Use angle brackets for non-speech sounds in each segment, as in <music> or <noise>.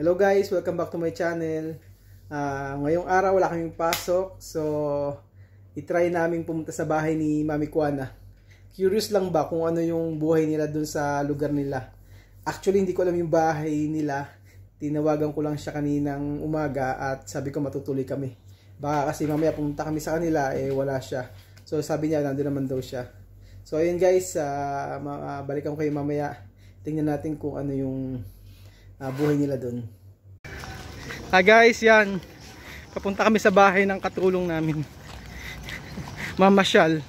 Hello guys, welcome back to my channel. Uh, ngayong araw wala kaming pasok so itry namin pumunta sa bahay ni Mami Kuana. Curious lang ba kung ano yung buhay nila dun sa lugar nila. Actually hindi ko alam yung bahay nila. Tinawagan ko lang siya kaninang umaga at sabi ko matutuloy kami. Baka kasi mamaya pumunta kami sa kanila eh wala siya. So sabi niya nandun naman daw siya. So ayun guys, uh, uh, balikan ko kayo mamaya. Tingnan natin kung ano yung uh, buhay nila doon. Ha ah, guys, yan. Papunta kami sa bahay ng katulong namin. <laughs> Mamasyal.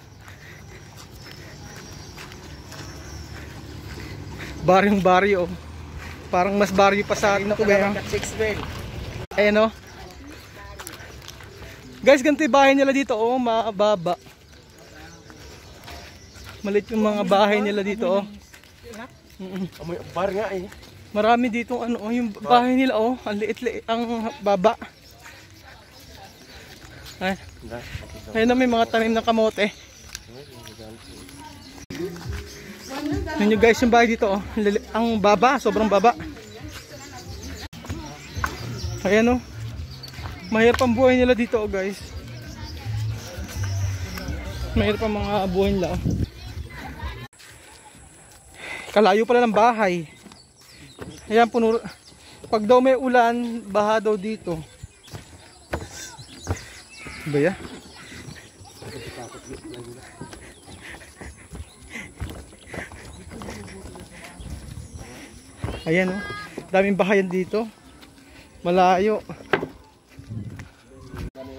Baryong baryo. Parang mas baryo pa sa atin ako ba? Ayan Guys, ganito yung bahay nila dito. Oh, mababa. Malit yung mga bahay nila dito. Oh. Amoy bar nga eh. Marami dito ano oh, yung bahay nila oh, ang liit-liit ang baba. Ay. Ayun na may mga tanim ng kamote. Ninyo guys yung bahay dito oh, ang baba, sobrang baba. Ayan oh. Mahirap ang buhay nila dito oh guys. Mahirap ang mga buhay nila oh. Kalayo pala ng bahay. Ayan, puno. Pag daw may ulan, baha daw dito. Ba ya? Ayan o. Oh. Daming bahayan dito. Malayo.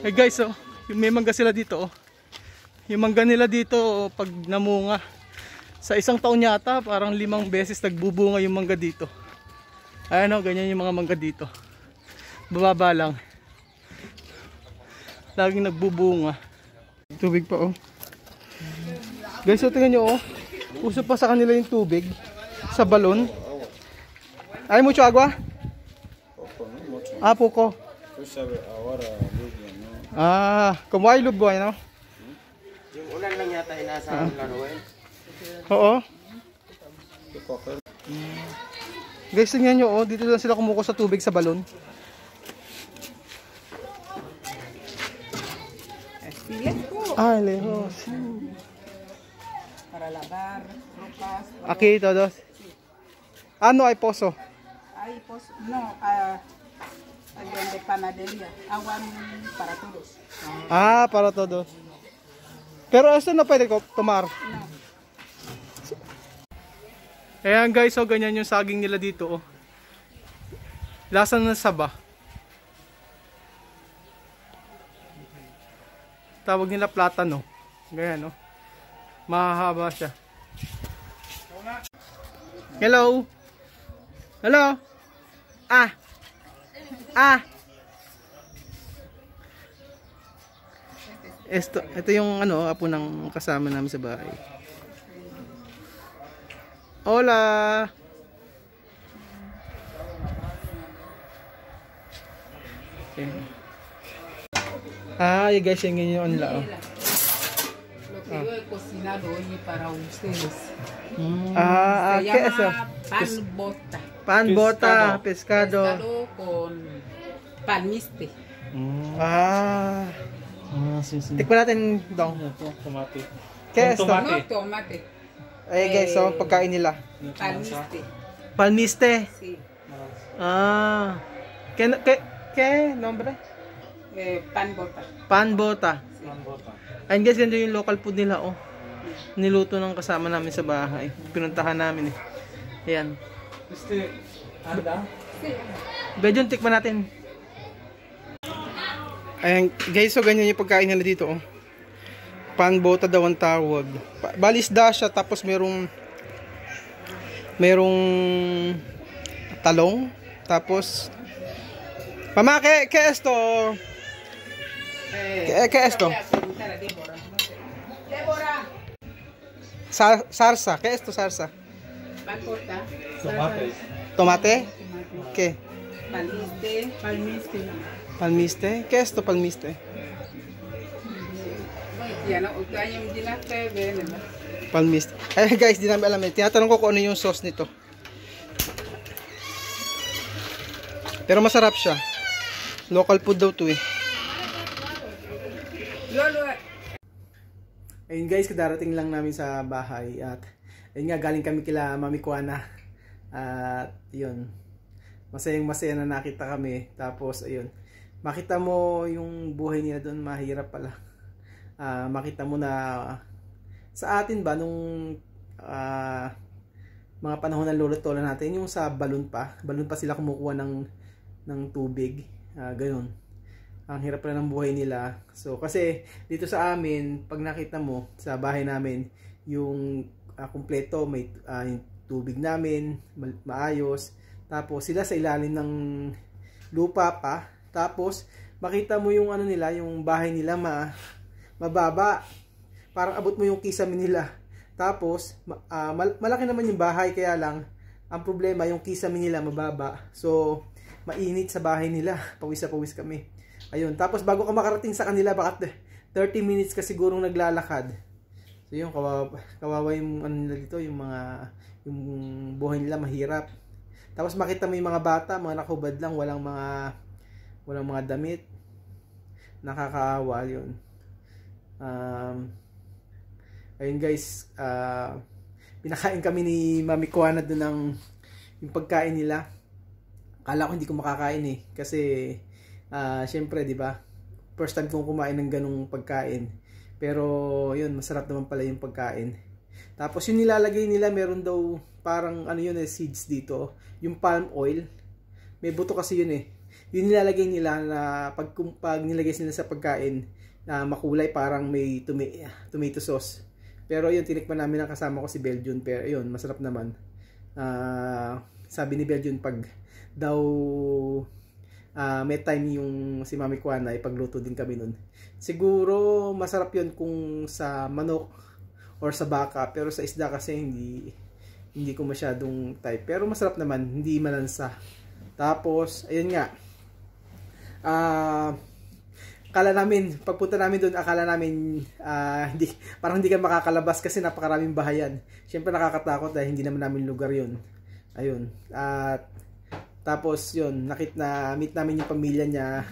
Hey guys oh, may mangga sila dito oh. Yung mangga nila dito oh, pag namunga. Sa isang taon yata, parang limang beses nagbubunga yung mangga dito. Ayan o, oh, ganyan yung mga mangga dito. Bababa lang. Laging nagbubunga. Tubig pa Oh. Guys, so tingnan nyo Oh. Uso pa sa kanila yung tubig. Sa balon. Ay, mucho agua? Ah, poco. Ah, kumuhay lubgo, ano? Yung ulan lang yata inaasahan ah. laruin. Eh. Oo. Mm. Guys, tingnan nyo, oh, dito lang sila kumuko sa tubig sa balon. Ah, lejos. Para lavar, ropas. Aquí todos. Ah, no hay pozo. Hay pozo, no, ah, de panadería, agua para todos. Ah, para todos. Pero esto no puede tomar. No. Ayan guys, so oh, ganyan yung saging nila dito. Oh. Lasa na saba. Tawag nila platano. Ganyan oh. Mahahaba siya. Hello. Hello. Ah. Ah. Ito, ito yung ano, apo ng kasama namin sa bahay. Hola. Ay, Ah, guys, yung ganyan Lo que yo he cocinado hoy para ustedes. Mm. Ah, ¿qué es eso? Pan bota. Pan bota, pescado. Pescado con palmiste. Mm. Ah. Ah, sí, sí. Tikman natin, Dong. Tomate. ¿Qué es esto? No, tomate. Ay guys, so oh, ang pagkain nila. Palmiste. Palmiste? Si. Ah. ¿Qué, qué, qué nombre? Eh, panbota. Panbota. Si. Panbota. And guys, ganito yung local food nila, oh. Niluto ng kasama namin sa bahay. Pinuntahan namin eh. Ayan. Gusto, handa? Medyo tikman natin. Ayan, guys, so ganyan yung pagkain nila dito, oh pangbota daw ang tawag. Balisda siya tapos merong merong talong tapos Mama, ke, qué esto? ¿Qué, ke es esto? Sar, sarsa, ke esto sarsa? Tomate. ¿Tomate? Ke. Palmiste. Palmiste. ¿Palmiste? Ke es esto palmiste? Yan oh, ang ugayang dinakebe, diba? Palmis. Eh <laughs> guys, di namin alam eh. Tinatanong ko kung ano yung sauce nito. Pero masarap siya. Local food daw to eh. Lolo. Eh. Ayun guys, kadarating lang namin sa bahay at ayun nga galing kami kila Mami Kuana. At yun. Masayang masaya na nakita kami. Tapos ayun. Makita mo yung buhay nila doon mahirap pala uh, makita mo na sa atin ba nung uh, mga panahon ng lolo tola natin yung sa balon pa balon pa sila kumukuha ng ng tubig uh, ah, ganoon ang hirap na ng buhay nila so kasi dito sa amin pag nakita mo sa bahay namin yung uh, kumpleto may uh, yung tubig namin ma maayos tapos sila sa ilalim ng lupa pa tapos makita mo yung ano nila yung bahay nila ma mababa. Parang abot mo yung kisame nila. Tapos, uh, mal malaki naman yung bahay, kaya lang, ang problema, yung kisame nila mababa. So, mainit sa bahay nila. <laughs> Pawis sa pawis kami. Ayun, tapos bago ka makarating sa kanila, baka 30 minutes ka sigurong naglalakad. So, yung kawawa, kawawa yung ano nila dito, yung mga, yung buhay nila mahirap. Tapos makita mo yung mga bata, mga nakubad lang, walang mga walang mga damit. Nakakaawa 'yun. Um, ayun guys, uh, pinakain kami ni Mami Kuana doon ng yung pagkain nila. Akala ko hindi ko makakain eh. Kasi, uh, syempre, di ba? First time kong kumain ng ganong pagkain. Pero, yun, masarap naman pala yung pagkain. Tapos, yung nilalagay nila, meron daw parang ano yun eh, seeds dito. Yung palm oil. May buto kasi yun eh. Yung nilalagay nila na pag, pag nilagay nila sa pagkain, na makulay parang may tumi tomato sauce. Pero yun, tinikman namin ang kasama ko si Belgium. Pero yun, masarap naman. Uh, sabi ni Belgium, pag daw uh, may time yung si Mami Kuana, ipagluto eh, din kami nun. Siguro, masarap yun kung sa manok or sa baka. Pero sa isda kasi hindi hindi ko masyadong type. Pero masarap naman, hindi malansa. Tapos, ayun nga. Ah... Uh, akala namin, pagpunta namin doon, akala namin, uh, hindi, parang hindi ka makakalabas kasi napakaraming bahayan. Siyempre nakakatakot dahil hindi naman namin lugar yon Ayun. At, uh, tapos yun, nakit na, meet namin yung pamilya niya,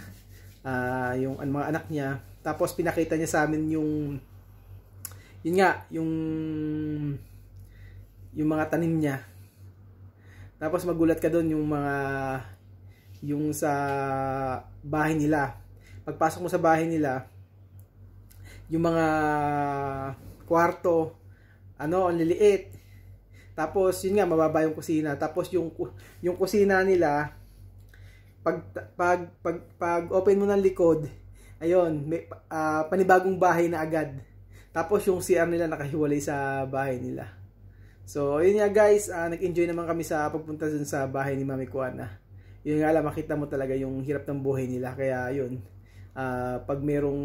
uh, yung an, mga anak niya. Tapos pinakita niya sa amin yung, yun nga, yung, yung mga tanim niya. Tapos magulat ka doon yung mga, yung sa bahay nila pagpasok mo sa bahay nila, yung mga kwarto, ano, ang liliit. Tapos, yun nga, mababa yung kusina. Tapos, yung, yung kusina nila, pag, pag, pag, pag open mo ng likod, ayun, may, uh, panibagong bahay na agad. Tapos, yung CR nila nakahiwalay sa bahay nila. So, yun nga guys, uh, nag-enjoy naman kami sa pagpunta dun sa bahay ni Mami Kuana. Yun nga lang, makita mo talaga yung hirap ng buhay nila. Kaya, yun, uh, pag merong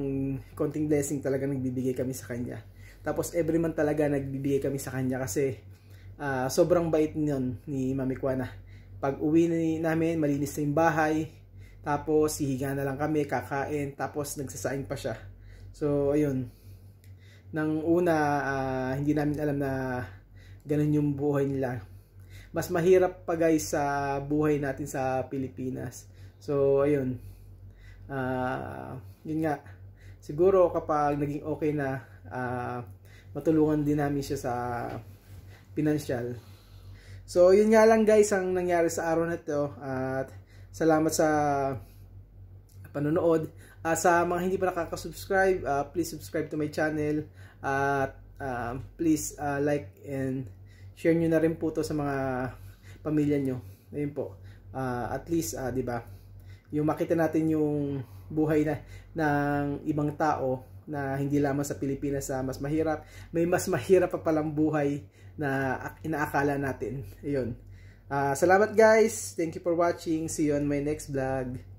konting blessing talaga nagbibigay kami sa kanya. Tapos every month talaga nagbibigay kami sa kanya kasi uh, sobrang bait niyon ni Mami Kuana. Pag uwi namin, malinis na yung bahay. Tapos hihiga na lang kami, kakain. Tapos nagsasaing pa siya. So ayun. Nang una, uh, hindi namin alam na ganun yung buhay nila. Mas mahirap pa guys sa buhay natin sa Pilipinas. So ayun uh, yun nga siguro kapag naging okay na uh, matulungan din namin siya sa financial so yun nga lang guys ang nangyari sa araw na ito at salamat sa panonood uh, sa mga hindi pa nakaka-subscribe uh, please subscribe to my channel at uh, please uh, like and share nyo na rin po to sa mga pamilya nyo ayun po uh, at least uh, di ba yung makita natin yung buhay na ng ibang tao na hindi lamang sa Pilipinas sa mas mahirap, may mas mahirap pa palang buhay na inaakala natin. Ayun. Uh, salamat guys. Thank you for watching. See you on my next vlog.